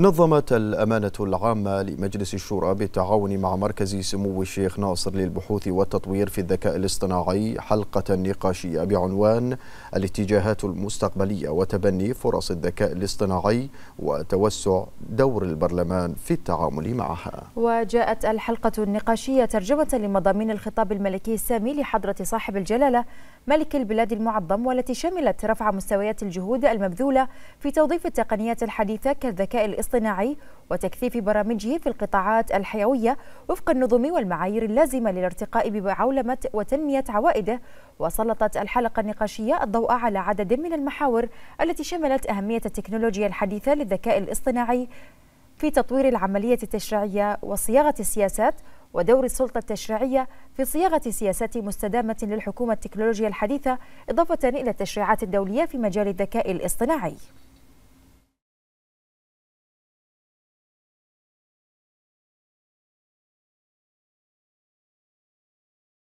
نظمت الأمانة العامة لمجلس الشورى بالتعاون مع مركز سمو الشيخ ناصر للبحوث والتطوير في الذكاء الاصطناعي حلقة نقاشية بعنوان الاتجاهات المستقبلية وتبني فرص الذكاء الاصطناعي وتوسع دور البرلمان في التعامل معها وجاءت الحلقة النقاشية ترجمة لمضامين الخطاب الملكي السامي لحضرة صاحب الجلالة ملك البلاد المعظم والتي شملت رفع مستويات الجهود المبذولة في توظيف التقنيات الحديثة كالذكاء الاصطناعي الاصطناعي وتكثيف برامجه في القطاعات الحيوية وفق النظم والمعايير اللازمة للارتقاء بعولمة وتنمية عوائده وسلطت الحلقة النقاشية الضوء على عدد من المحاور التي شملت أهمية التكنولوجيا الحديثة للذكاء الاصطناعي في تطوير العملية التشريعية وصياغة السياسات ودور السلطة التشريعية في صياغة سياسات مستدامة للحكومة التكنولوجيا الحديثة إضافة إلى التشريعات الدولية في مجال الذكاء الاصطناعي